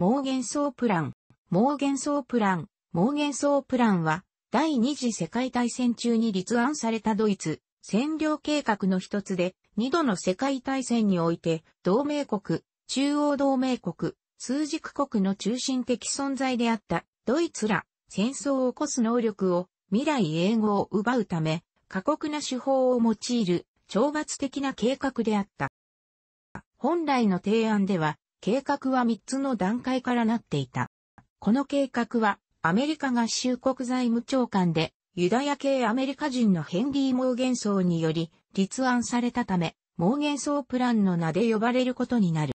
盲言想プラン。盲言想プラン。盲言想プランは、第二次世界大戦中に立案されたドイツ、占領計画の一つで、二度の世界大戦において、同盟国、中央同盟国、数軸国の中心的存在であった、ドイツら、戦争を起こす能力を、未来英語を奪うため、過酷な手法を用いる、懲罰的な計画であった。本来の提案では、計画は3つの段階からなっていた。この計画は、アメリカ合衆国財務長官で、ユダヤ系アメリカ人のヘンリー・モーゲンソーにより、立案されたため、モーゲンソープランの名で呼ばれることになる。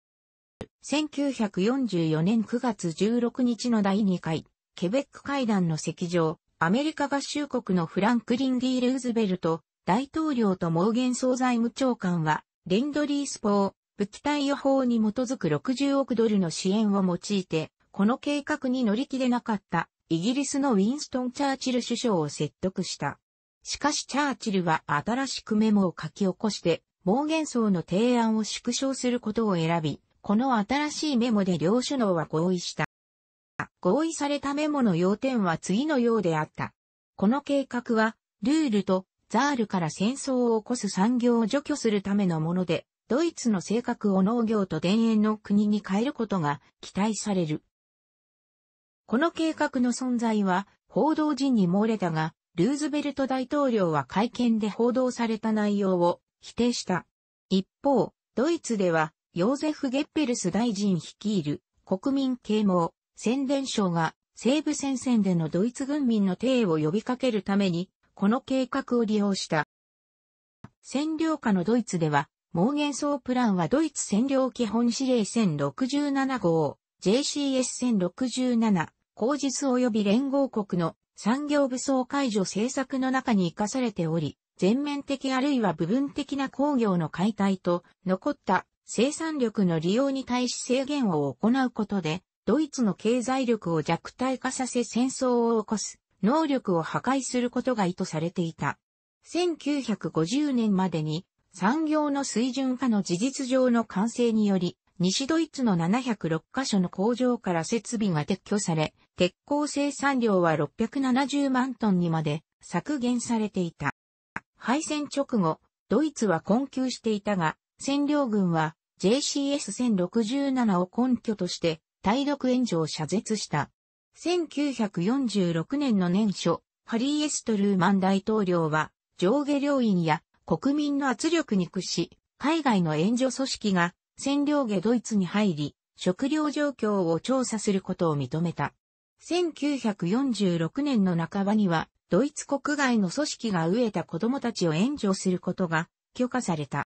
1944年9月16日の第2回、ケベック会談の席上、アメリカ合衆国のフランクリン・ディ・ルーズベルト、大統領とモーゲンソー財務長官は、レンドリー・スポー、武器貸与法に基づく60億ドルの支援を用いて、この計画に乗り切れなかったイギリスのウィンストン・チャーチル首相を説得した。しかしチャーチルは新しくメモを書き起こして、盲言層の提案を縮小することを選び、この新しいメモで両首脳は合意した。合意されたメモの要点は次のようであった。この計画は、ルールとザールから戦争を起こす産業を除去するためのもので、ドイツの性格を農業と田園の国に変えることが期待される。この計画の存在は報道陣に漏れたが、ルーズベルト大統領は会見で報道された内容を否定した。一方、ドイツでは、ヨーゼフ・ゲッペルス大臣率いる国民啓蒙宣伝省が西部戦線でのドイツ軍民の帝を呼びかけるために、この計画を利用した。占領下のドイツでは、モーゲンソープランはドイツ占領基本指令1067号、JCS1067、口実及び連合国の産業武装解除政策の中に生かされており、全面的あるいは部分的な工業の解体と残った生産力の利用に対し制限を行うことで、ドイツの経済力を弱体化させ戦争を起こす能力を破壊することが意図されていた。1950年までに産業の水準化の事実上の完成により、西ドイツの706カ所の工場から設備が撤去され、鉄鋼生産量は670万トンにまで削減されていた。敗戦直後、ドイツは困窮していたが、占領軍は JCS-1067 を根拠として対独援助を謝絶した。1946年の年初、ハリー・エストルーマン大統領は上下両院や国民の圧力に屈し、海外の援助組織が占領下ドイツに入り、食料状況を調査することを認めた。1946年の半ばには、ドイツ国外の組織が飢えた子供たちを援助することが許可された。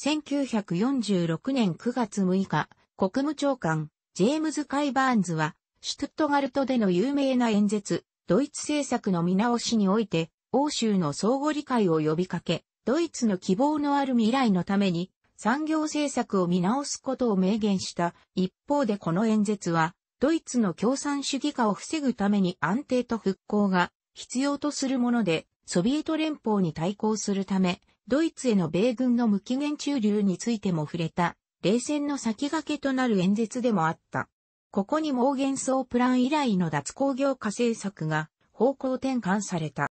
1946年9月6日、国務長官、ジェームズ・カイバーンズは、シュトットガルトでの有名な演説、ドイツ政策の見直しにおいて、欧州の相互理解を呼びかけ、ドイツの希望のある未来のために産業政策を見直すことを明言した。一方でこの演説は、ドイツの共産主義化を防ぐために安定と復興が必要とするもので、ソビエト連邦に対抗するため、ドイツへの米軍の無期限駐留についても触れた、冷戦の先駆けとなる演説でもあった。ここにも幻想プラン以来の脱工業化政策が方向転換された。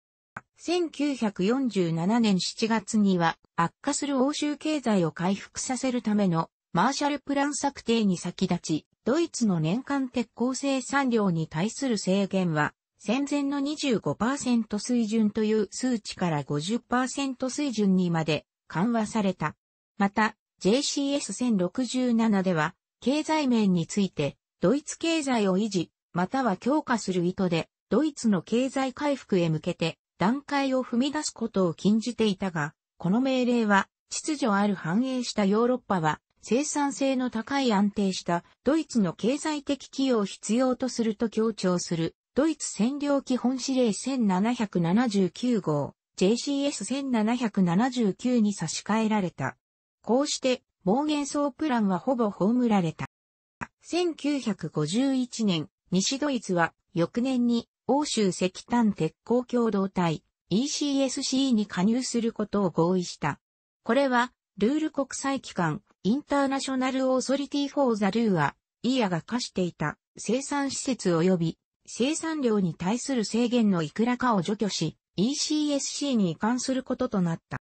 1947年7月には悪化する欧州経済を回復させるためのマーシャルプラン策定に先立ち、ドイツの年間鉄鋼生産量に対する制限は戦前の25%水準という数値から50%水準にまで緩和された。また、JCS1067 では、経済面について、ドイツ経済を維持、または強化する意図で、ドイツの経済回復へ向けて、段階を踏み出すことを禁じていたが、この命令は、秩序ある繁栄したヨーロッパは、生産性の高い安定したドイツの経済的寄与を必要とすると強調するドイツ占領基本指令1779号 JCS1779 に差し替えられた。こうして盲言層プランはほぼ葬られた。1951年、西ドイツは翌年に欧州石炭鉄鋼共同体 ECSC に加入することを合意した。これは、ルール国際機関、インターナショナルオーソリティフォーザルーア、イアが課していた生産施設及び生産量に対する制限のいくらかを除去し、ECSC に移管することとなった。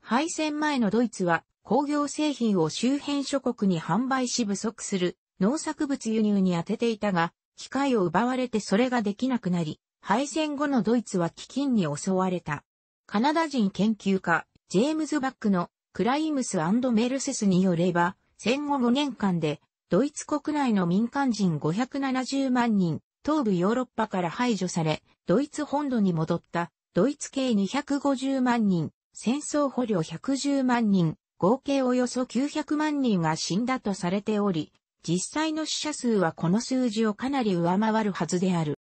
敗戦前のドイツは工業製品を周辺諸国に販売し不足する農作物輸入に当てていたが、機会を奪われてそれができなくなり、敗戦後のドイツは飢饉に襲われた。カナダ人研究家、ジェームズ・バックのクライムスメルセスによれば、戦後5年間で、ドイツ国内の民間人570万人、東部ヨーロッパから排除され、ドイツ本土に戻った、ドイツ系250万人、戦争捕虜110万人、合計およそ900万人が死んだとされており、実際の死者数はこの数字をかなり上回るはずである。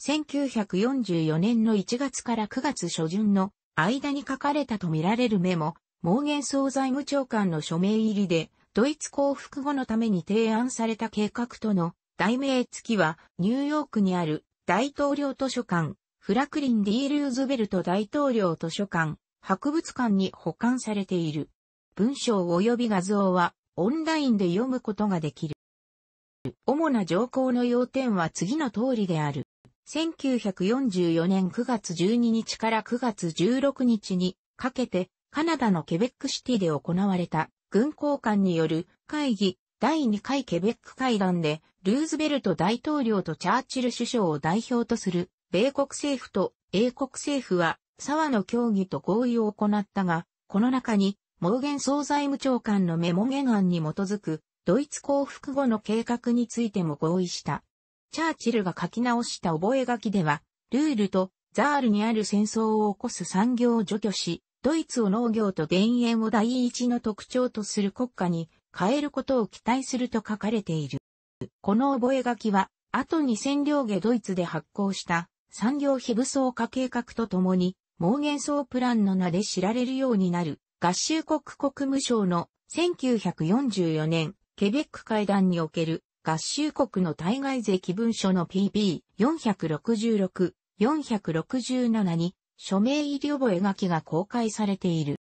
1944年の1月から9月初旬の間に書かれたとみられるメモ、モーゲン総財務長官の署名入りで、ドイツ降伏後のために提案された計画との題名付きは、ニューヨークにある大統領図書館、フラクリン・ディー・ルーズベルト大統領図書館、博物館に保管されている。文章及び画像はオンラインで読むことができる。主な条項の要点は次の通りである。1944年9月12日から9月16日にかけてカナダのケベックシティで行われた軍交官による会議第2回ケベック会談でルーズベルト大統領とチャーチル首相を代表とする米国政府と英国政府は沢の協議と合意を行ったが、この中にモーゲン総財務長官のメモ原案に基づく、ドイツ降伏後の計画についても合意した。チャーチルが書き直した覚書では、ルールとザールにある戦争を起こす産業を除去し、ドイツを農業と田園を第一の特徴とする国家に変えることを期待すると書かれている。この覚書は、後に占領下ドイツで発行した産業非武装化計画とともに、盲言層プランの名で知られるようになる合衆国国務省の1944年、ケベック会談における合衆国の対外税文書の PB466、467に署名入り覚書が公開されている。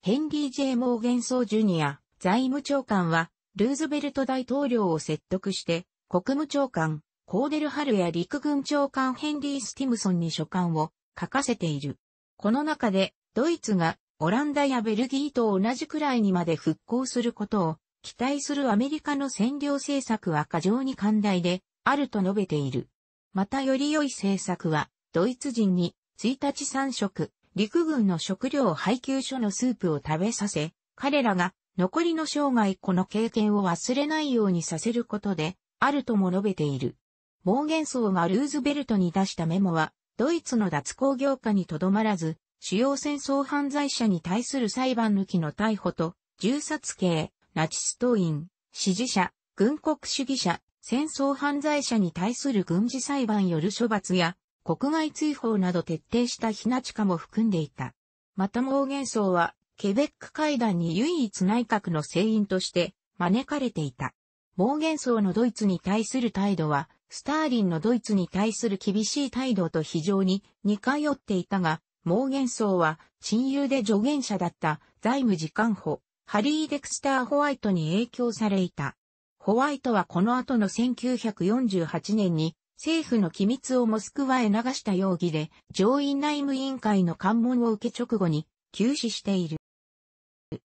ヘンリー・ J・ モーゲンソー・ジュニア財務長官は、ルーズベルト大統領を説得して、国務長官、コーデル・ハルや陸軍長官ヘンリー・スティムソンに書簡を書かせている。この中で、ドイツがオランダやベルギーと同じくらいにまで復興することを期待するアメリカの占領政策は過剰に寛大であると述べている。またより良い政策は、ドイツ人に1日3食、陸軍の食料配給所のスープを食べさせ、彼らが残りの生涯この経験を忘れないようにさせることで、あるとも述べている。暴言層がルーズベルトに出したメモは、ドイツの脱工業化にとどまらず、主要戦争犯罪者に対する裁判抜きの逮捕と、銃殺刑、ナチス党員、支持者、軍国主義者、戦争犯罪者に対する軍事裁判よる処罰や、国外追放など徹底した非ナチ化も含んでいた。またンソーは、ケベック会談に唯一内閣の成員として招かれていた。ンソーのドイツに対する態度は、スターリンのドイツに対する厳しい態度と非常に似通っていたが、盲言僧は、親友で助言者だった財務次官補、ハリー・デクスター・ホワイトに影響されいた。ホワイトはこの後の1948年に、政府の機密をモスクワへ流した容疑で、上院内務委員会の関門を受け直後に、休止している。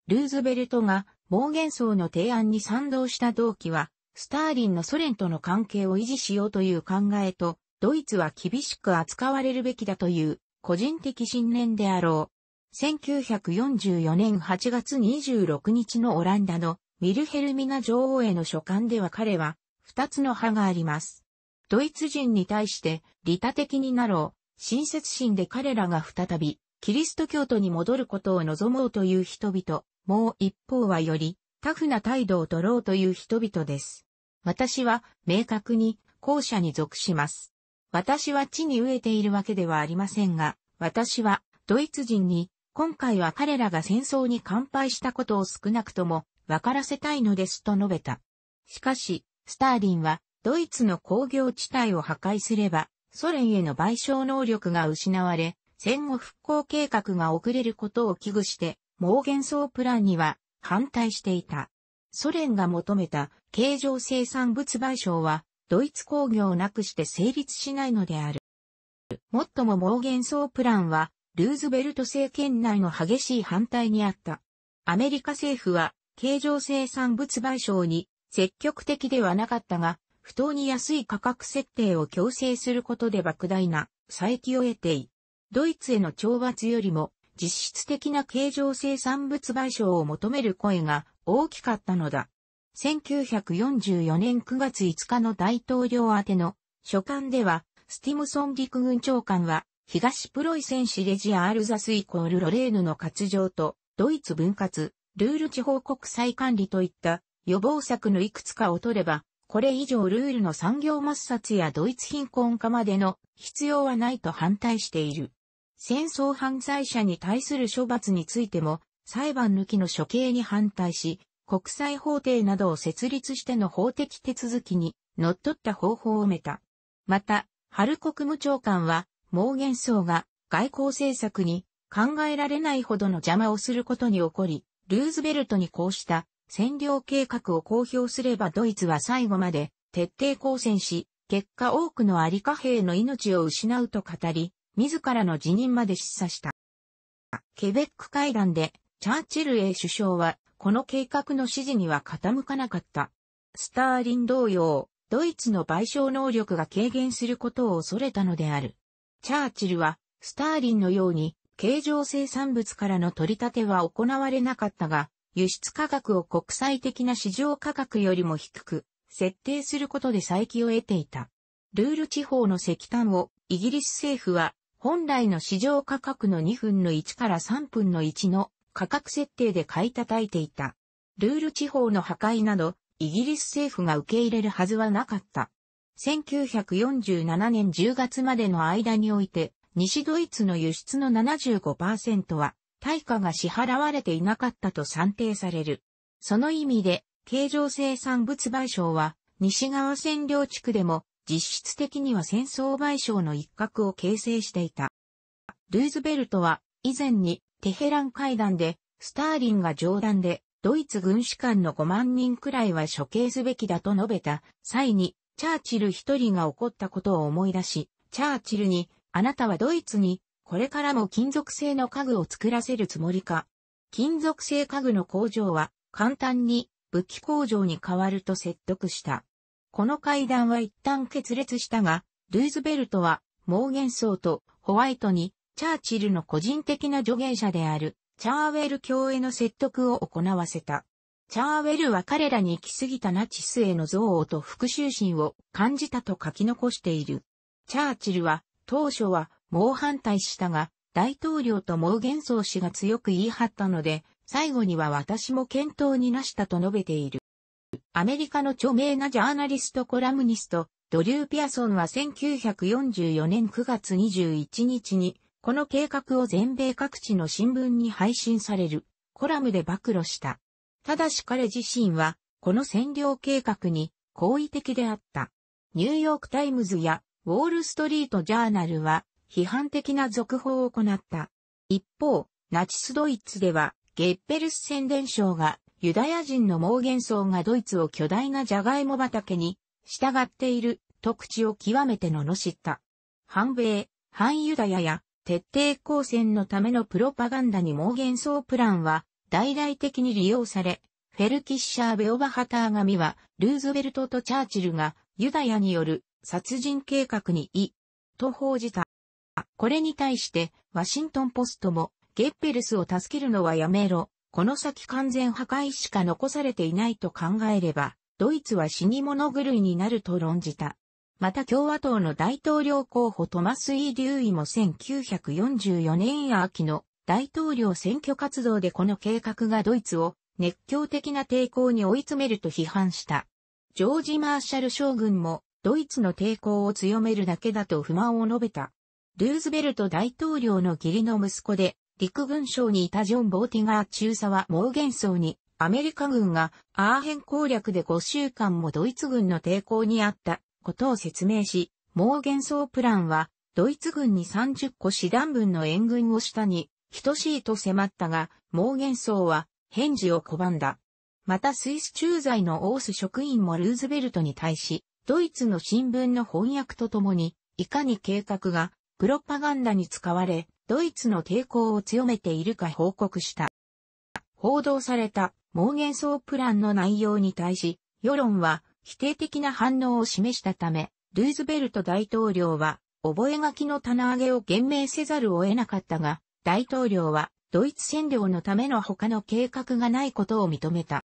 ルーズベルトが、盲言僧の提案に賛同した動機は、スターリンのソ連との関係を維持しようという考えと、ドイツは厳しく扱われるべきだという個人的信念であろう。1944年8月26日のオランダのウィルヘルミナ女王への書簡では彼は二つの派があります。ドイツ人に対して利他的になろう、親切心で彼らが再びキリスト教徒に戻ることを望もうという人々、もう一方はよりタフな態度を取ろうという人々です。私は明確に後者に属します。私は地に飢えているわけではありませんが、私はドイツ人に今回は彼らが戦争に乾杯したことを少なくとも分からせたいのですと述べた。しかし、スターリンはドイツの工業地帯を破壊すればソ連への賠償能力が失われ、戦後復興計画が遅れることを危惧して、盲幻想プランには反対していた。ソ連が求めた経常生産物賠償はドイツ工業なくして成立しないのである。もっともモーゲンソープランは、ルーズベルト政権内の激しい反対にあった。アメリカ政府は、経常生産物賠償に積極的ではなかったが、不当に安い価格設定を強制することで莫大な再起を得てい。ドイツへの懲罰よりも実質的な経常生産物賠償を求める声が大きかったのだ。1944年9月5日の大統領宛ての書簡では、スティムソン陸軍長官は、東プロイセンシレジア・アルザスイコールロレーヌの割譲と、ドイツ分割、ルール地方国際管理といった予防策のいくつかを取れば、これ以上ルールの産業抹殺やドイツ貧困化までの必要はないと反対している。戦争犯罪者に対する処罰についても、裁判抜きの処刑に反対し、国際法廷などを設立しての法的手続きに、のっとった方法をめた。また、春国務長官は、盲言層が外交政策に考えられないほどの邪魔をすることに起こり、ルーズベルトにこうした占領計画を公表すればドイツは最後まで徹底抗戦し、結果多くのアリカ兵の命を失うと語り、自らの辞任まで示唆した。ケベック会談でチャーチル A 首相はこの計画の指示には傾かなかった。スターリン同様、ドイツの賠償能力が軽減することを恐れたのである。チャーチルは、スターリンのように、形状生産物からの取り立ては行われなかったが、輸出価格を国際的な市場価格よりも低く、設定することで再起を得ていた。ルール地方の石炭を、イギリス政府は、本来の市場価格の2分の1から3分の1の価格設定で買い叩いていた。ルール地方の破壊など、イギリス政府が受け入れるはずはなかった。1947年10月までの間において、西ドイツの輸出の75%は、対価が支払われていなかったと算定される。その意味で、経常生産物賠償は、西側占領地区でも、実質的には戦争賠償の一角を形成していた。ルーズベルトは、以前にテヘラン会談で、スターリンが冗談で、ドイツ軍士官の5万人くらいは処刑すべきだと述べた際に、チャーチル一人が怒ったことを思い出し、チャーチルに、あなたはドイツに、これからも金属製の家具を作らせるつもりか。金属製家具の工場は、簡単に、武器工場に変わると説得した。この会談は一旦決裂したが、ルーズベルトは、モーゲンソーとホワイトにチャーチルの個人的な助言者である、チャーウェル教への説得を行わせた。チャーウェルは彼らに行き過ぎたナチスへの憎悪と復讐心を感じたと書き残している。チャーチルは当初は猛反対したが、大統領とモーゲンソー氏が強く言い張ったので、最後には私も検討になしたと述べている。アメリカの著名なジャーナリストコラムニスト、ドリュー・ピアソンは1944年9月21日にこの計画を全米各地の新聞に配信されるコラムで暴露した。ただし彼自身はこの占領計画に好意的であった。ニューヨークタイムズやウォールストリートジャーナルは批判的な続報を行った。一方、ナチスドイツではゲッペルス宣伝省がユダヤ人の盲言層がドイツを巨大なジャガイモ畑に従っていると口を極めて罵った。反米、反ユダヤや徹底抗戦のためのプロパガンダに猛幻想プランは大々的に利用され、フェルキッシャー・ベオバハター紙は、ルーズベルトとチャーチルがユダヤによる殺人計画に異、と報じた。これに対して、ワシントンポストも、ゲッペルスを助けるのはやめろ、この先完全破壊しか残されていないと考えれば、ドイツは死に物狂いになると論じた。また共和党の大統領候補トマス・イー・デューイも1944年秋の大統領選挙活動でこの計画がドイツを熱狂的な抵抗に追い詰めると批判した。ジョージ・マーシャル将軍もドイツの抵抗を強めるだけだと不満を述べた。ルーズベルト大統領の義理の息子で陸軍省にいたジョン・ボーティガー中佐は盲言層にアメリカ軍がアーヘン攻略で5週間もドイツ軍の抵抗にあったことを説明し、モーゲンソープランは、ドイツ軍に30個師団分の援軍を下に、等しいと迫ったが、モーゲンソは、返事を拒んだ。またスイス駐在のオース職員もルーズベルトに対し、ドイツの新聞の翻訳とともに、いかに計画がプロパガンダに使われ、ドイツの抵抗を強めているか報告した。報道された、モーゲンソープランの内容に対し、世論は、否定的な反応を示したため、ルーズベルト大統領は、覚書の棚上げを厳明せざるを得なかったが、大統領は、ドイツ占領のための他の計画がないことを認めた。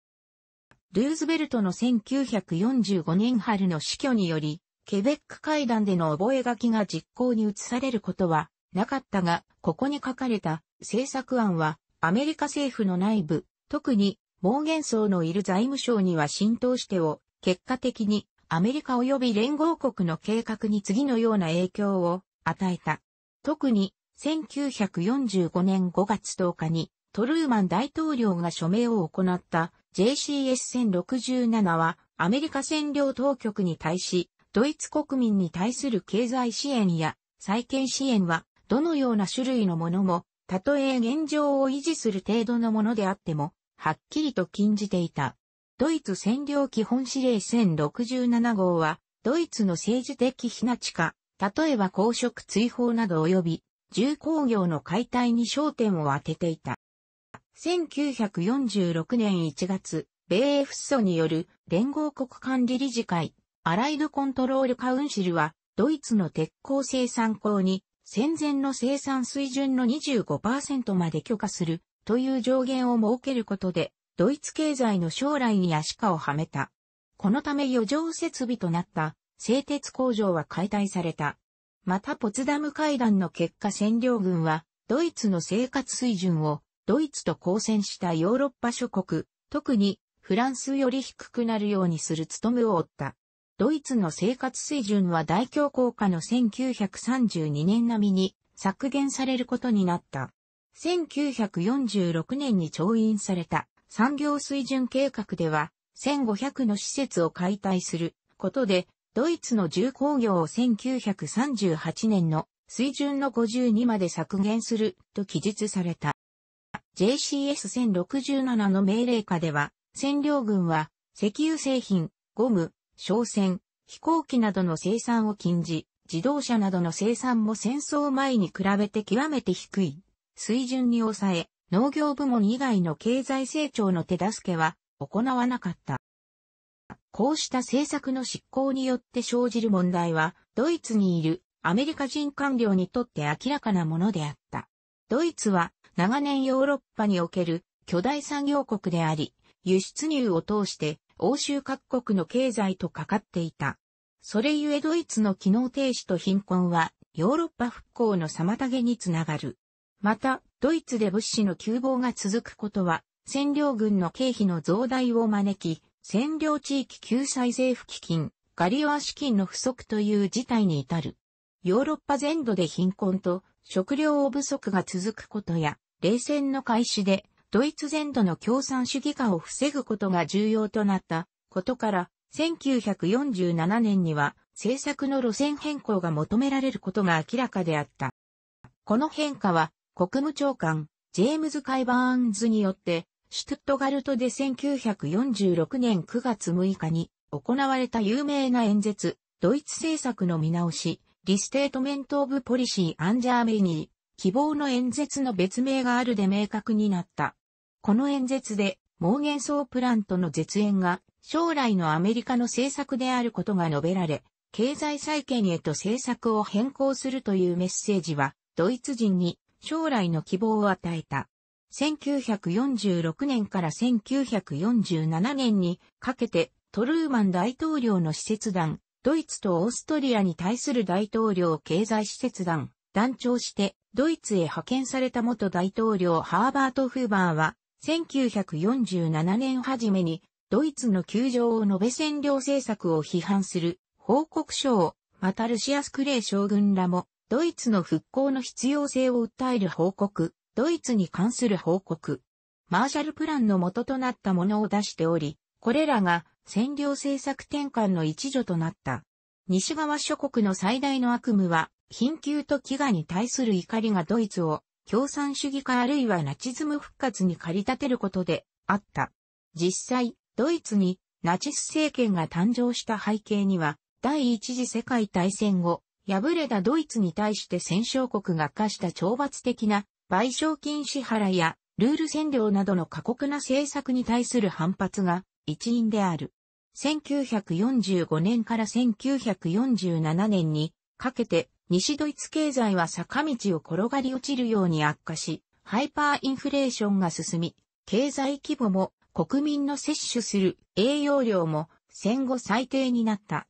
ルーズベルトの1945年春の死去により、ケベック会談での覚書が実行に移されることはなかったが、ここに書かれた政策案はアメリカ政府の内部、特に盲言層のいる財務省には浸透してお結果的にアメリカ及び連合国の計画に次のような影響を与えた。特に1945年5月10日にトルーマン大統領が署名を行った JCS-1067 はアメリカ占領当局に対しドイツ国民に対する経済支援や再建支援はどのような種類のものもたとえ現状を維持する程度のものであってもはっきりと禁じていた。ドイツ占領基本指令1067号は、ドイツの政治的非な地化、例えば公職追放など及び、重工業の解体に焦点を当てていた。1946年1月、米英フッソによる連合国管理理事会、アライドコントロールカウンシルは、ドイツの鉄鋼生産工に戦前の生産水準の25%まで許可するという上限を設けることでドイツ経済の将来に足かをはめた。このため余剰設備となった製鉄工場は解体された。またポツダム会談の結果占領軍はドイツの生活水準をドイツと交戦したヨーロッパ諸国、特にフランスより低くなるようにする務めを負った。ドイツの生活水準は大恐慌下の1932年並みに削減されることになった。1946年に調印された産業水準計画では、1500の施設を解体することで、ドイツの重工業を1938年の水準の52まで削減すると記述された。JCS-1067 の命令下では、占領軍は石油製品、ゴム、商船、飛行機などの生産を禁じ、自動車などの生産も戦争前に比べて極めて低い水準に抑え、農業部門以外の経済成長の手助けは行わなかった。こうした政策の執行によって生じる問題は、ドイツにいるアメリカ人官僚にとって明らかなものであった。ドイツは長年ヨーロッパにおける巨大産業国であり、輸出入を通して欧州各国の経済とかかっていた。それゆえドイツの機能停止と貧困はヨーロッパ復興の妨げにつながる。また、ドイツで物資の急防が続くことは、占領軍の経費の増大を招き、占領地域救済政府基金、ガリオア資金の不足という事態に至る。ヨーロッパ全土で貧困と食料不足が続くことや、冷戦の開始でドイツ全土の共産主義化を防ぐことが重要となったことから、1947年には政策の路線変更が求められることが明らかであった。この変化は国務長官、ジェームズ・カイバーンズによって、シュトゥットガルトで1946年9月6日に行われた有名な演説、ドイツ政策の見直し、リステートメント・オブ・ポリシー・アンジャーメニー、希望の演説の別名があるで明確になった。この演説で、モーゲンソープラントの絶縁が将来のアメリカの政策であることが述べられ、経済再建へと政策を変更するというメッセージは、ドイツ人に将来の希望を与えた。1946年から1947年にかけてトルーマン大統領の施設団、ドイツとオーストリアに対する大統領経済施設団、団長してドイツへ派遣された元大統領ハーバート・フーバーは1947年初めにドイツの窮状を述べ占領政策を批判する報告書をまたルシアスクレイ将軍らもドイツの復興の必要性を訴える報告、ドイツに関する報告、マーシャルプランの元となったものを出しており、これらが占領政策転換の一助となった。西側諸国の最大の悪夢は、貧窮と飢餓に対する怒りがドイツを共産主義化あるいはナチズム復活に駆り立てることであった。実際、ドイツにナチス政権が誕生した背景には、第一次世界大戦後、敗れたドイツに対して戦勝国が課した懲罰的な賠償金支払いやルール占領などの過酷な政策に対する反発が一因である。1945年から1947年にかけて西ドイツ経済は坂道を転がり落ちるように悪化し、ハイパーインフレーションが進み、経済規模も国民の摂取する栄養量も戦後最低になった。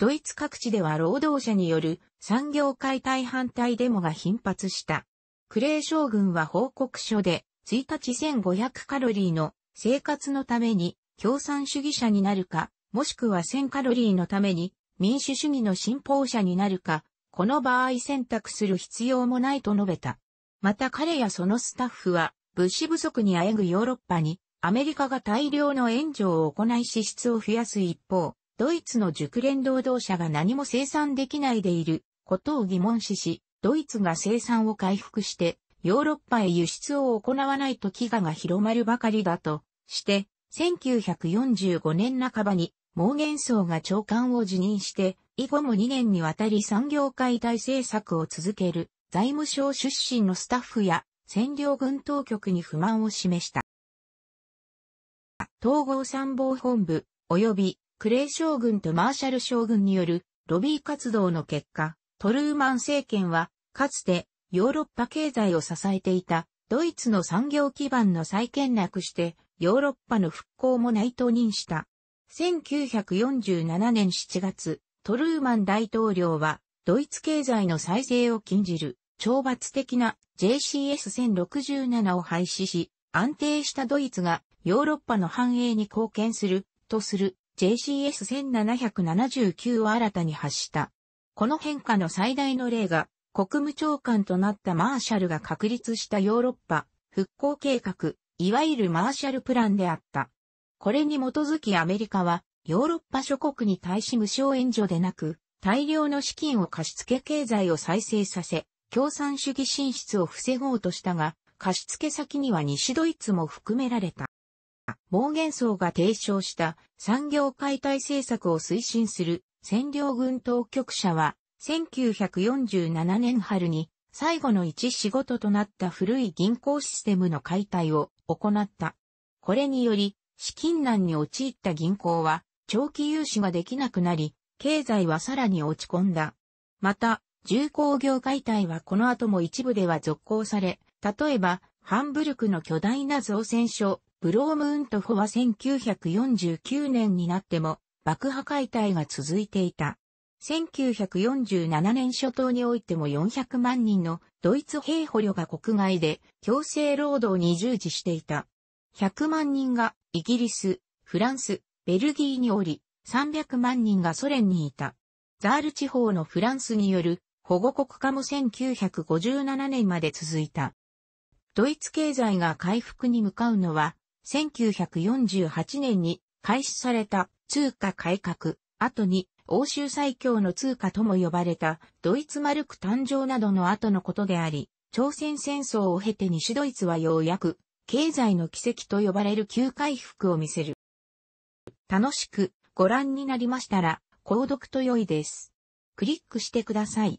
ドイツ各地では労働者による産業解体反対デモが頻発した。クレー将軍は報告書で、1日1500カロリーの生活のために共産主義者になるか、もしくは1000カロリーのために民主主義の信奉者になるか、この場合選択する必要もないと述べた。また彼やそのスタッフは、物資不足にあえぐヨーロッパに、アメリカが大量の援助を行い支出を増やす一方、ドイツの熟練労働者が何も生産できないでいることを疑問視し、ドイツが生産を回復して、ヨーロッパへ輸出を行わないと飢餓が広まるばかりだとして、1945年半ばに、盲言ゲが長官を辞任して、以後も2年にわたり産業解体政策を続ける財務省出身のスタッフや占領軍当局に不満を示した。統合参謀本部及びクレイ将軍とマーシャル将軍によるロビー活動の結果、トルーマン政権は、かつてヨーロッパ経済を支えていたドイツの産業基盤の再建なくしてヨーロッパの復興も内藤認した。1947年7月、トルーマン大統領はドイツ経済の再生を禁じる懲罰的な JCS-1067 を廃止し、安定したドイツがヨーロッパの繁栄に貢献するとする JCS1779 を新たに発した。この変化の最大の例が、国務長官となったマーシャルが確立したヨーロッパ復興計画、いわゆるマーシャルプランであった。これに基づきアメリカは、ヨーロッパ諸国に対し無償援助でなく、大量の資金を貸付経済を再生させ、共産主義進出を防ごうとしたが、貸付先には西ドイツも含められた。毛元層が提唱した産業解体政策を推進する占領軍当局者は、1947年春に最後の一仕事となった古い銀行システムの解体を行った。これにより、資金難に陥った銀行は長期融資ができなくなり、経済はさらに落ち込んだ。また、重工業解体はこの後も一部では続行され、例えば、ハンブルクの巨大な造船所、ブロームウントホは1949年になっても爆破解体が続いていた。1947年初頭においても400万人のドイツ兵捕虜が国外で強制労働に従事していた。100万人がイギリス、フランス、ベルギーにおり、300万人がソ連にいた。ザール地方のフランスによる保護国化も1957年まで続いた。ドイツ経済が回復に向かうのは1948年に開始された通貨改革、後に欧州最強の通貨とも呼ばれたドイツマルク誕生などの後のことであり、朝鮮戦争を経て西ドイツはようやく経済の奇跡と呼ばれる急回復を見せる。楽しくご覧になりましたら、購読と良いです。クリックしてください。